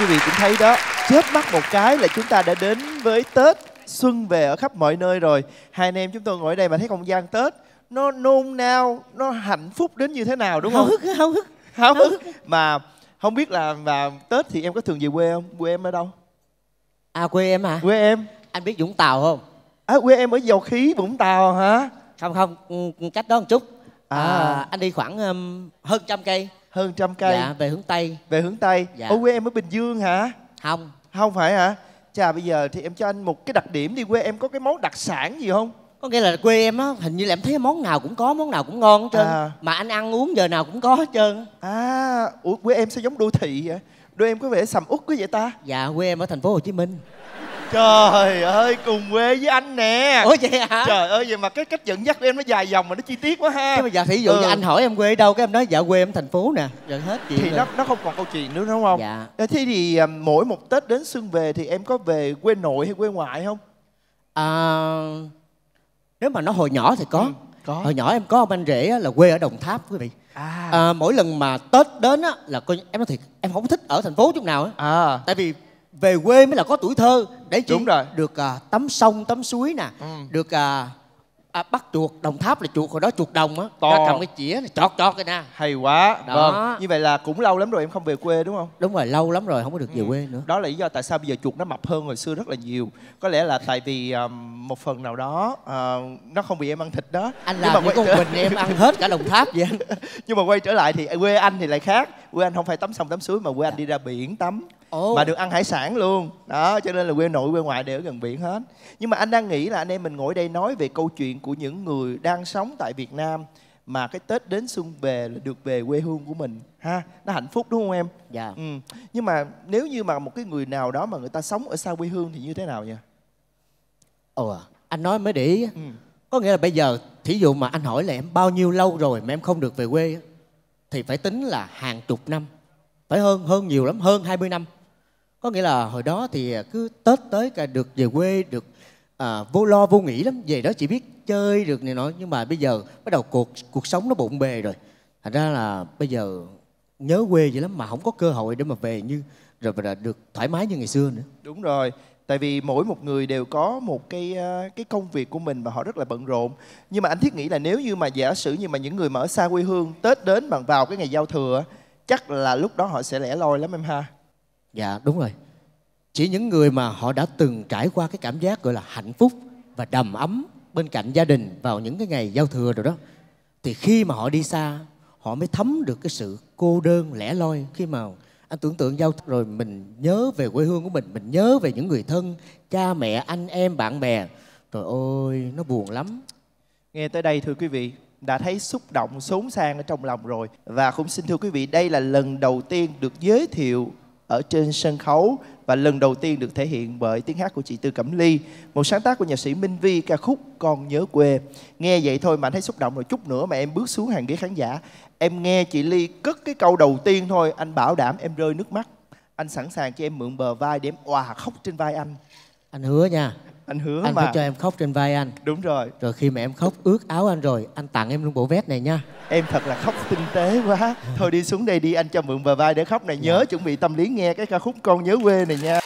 quý vị cũng thấy đó chớp mắt một cái là chúng ta đã đến với tết xuân về ở khắp mọi nơi rồi hai anh em chúng tôi ngồi ở đây mà thấy không gian tết nó nôn nao nó hạnh phúc đến như thế nào đúng không háo hức háo hức háo hức mà không biết là mà tết thì em có thường về quê không quê em ở đâu à quê em à quê em anh biết vũng tàu không à quê em ở dầu khí vũng tàu hả không không ừ, ừ, cách đó một chút à, à anh đi khoảng um, hơn trăm cây hơn trăm cây dạ về hướng tây về hướng tây dạ. ở quê em ở bình dương hả không không phải hả chà bây giờ thì em cho anh một cái đặc điểm đi quê em có cái món đặc sản gì không có nghĩa là quê em á hình như là em thấy món nào cũng có món nào cũng ngon hết trơn à. mà anh ăn uống giờ nào cũng có hết trơn à ủa quê em sao giống đô thị vậy đô em có vẻ sầm út quá vậy ta dạ quê em ở thành phố hồ chí minh Trời ơi, cùng quê với anh nè Ủa vậy hả? Trời ơi, vậy mà cái cách dẫn dắt của em nó dài dòng mà nó chi tiết quá ha Thế mà dạ, thí dụ ừ. như anh hỏi em quê đâu, cái em nói dạ quê em thành phố nè Dạ hết chị. Thì rồi. nó, nó không còn câu chuyện nữa đúng không? Dạ Thế thì à, mỗi một Tết đến xuân về thì em có về quê nội hay quê ngoại không? À, nếu mà nó hồi nhỏ thì có ừ, có hồi nhỏ em có ông anh rể là quê ở đồng tháp quý vị à. à mỗi lần mà tết đến á là coi em nói thiệt em không thích ở thành phố chút nào á à. tại vì về quê mới là có tuổi thơ đấy chứ Đúng rồi. được à, tắm sông tắm suối nè ừ. được à, à, bắt chuột đồng tháp là chuột hồi đó chuột đồng á to cầm cái chĩa là chọt chọt cái nè hay quá đó. vâng như vậy là cũng lâu lắm rồi em không về quê đúng không đúng rồi lâu lắm rồi không có được về ừ. quê nữa đó là lý do tại sao bây giờ chuột nó mập hơn hồi xưa rất là nhiều có lẽ là tại vì um, một phần nào đó uh, nó không bị em ăn thịt đó anh làm những con trở... bình em ăn hết cả đồng tháp vậy anh nhưng mà quay trở lại thì quê anh thì lại khác quê anh không phải tắm sông tắm suối mà quê anh đi ra biển tắm Ồ. mà được ăn hải sản luôn đó cho nên là quê nội quê ngoại đều ở gần biển hết nhưng mà anh đang nghĩ là anh em mình ngồi đây nói về câu chuyện của những người đang sống tại Việt Nam mà cái Tết đến xuân về là được về quê hương của mình ha nó hạnh phúc đúng không em dạ ừ. nhưng mà nếu như mà một cái người nào đó mà người ta sống ở xa quê hương thì như thế nào nhỉ ờ anh nói mới để ý ừ. có nghĩa là bây giờ thí dụ mà anh hỏi là em bao nhiêu lâu rồi mà em không được về quê thì phải tính là hàng chục năm phải hơn hơn nhiều lắm hơn 20 năm có nghĩa là hồi đó thì à, cứ tết tới cả được về quê được à, vô lo vô nghĩ lắm về đó chỉ biết chơi được này nọ nhưng mà bây giờ bắt đầu cuộc cuộc sống nó bộn bề rồi thành ra là bây giờ nhớ quê vậy lắm mà không có cơ hội để mà về như rồi là được thoải mái như ngày xưa nữa đúng rồi tại vì mỗi một người đều có một cái à, cái công việc của mình mà họ rất là bận rộn nhưng mà anh thiết nghĩ là nếu như mà giả sử như mà những người mà ở xa quê hương tết đến bằng vào cái ngày giao thừa chắc là lúc đó họ sẽ lẻ loi lắm em ha dạ đúng rồi chỉ những người mà họ đã từng trải qua cái cảm giác gọi là hạnh phúc và đầm ấm bên cạnh gia đình vào những cái ngày giao thừa rồi đó thì khi mà họ đi xa họ mới thấm được cái sự cô đơn lẻ loi khi mà anh tưởng tượng giao rồi mình nhớ về quê hương của mình mình nhớ về những người thân cha mẹ anh em bạn bè trời ơi nó buồn lắm nghe tới đây thưa quý vị đã thấy xúc động xốn sang ở trong lòng rồi và cũng xin thưa quý vị đây là lần đầu tiên được giới thiệu ở trên sân khấu và lần đầu tiên được thể hiện bởi tiếng hát của chị Tư Cẩm Ly, một sáng tác của nhạc sĩ Minh Vi ca khúc Con nhớ quê. Nghe vậy thôi mà anh thấy xúc động rồi chút nữa mà em bước xuống hàng ghế khán giả, em nghe chị Ly cất cái câu đầu tiên thôi, anh bảo đảm em rơi nước mắt. Anh sẵn sàng cho em mượn bờ vai để em òa khóc trên vai anh. Anh hứa nha anh hứa anh mà phải cho em khóc trên vai anh đúng rồi rồi khi mà em khóc ướt áo anh rồi anh tặng em luôn bộ vest này nha em thật là khóc tinh tế quá thôi đi xuống đây đi anh cho mượn bờ vai để khóc này nhớ dạ. chuẩn bị tâm lý nghe cái ca khúc con nhớ quê này nha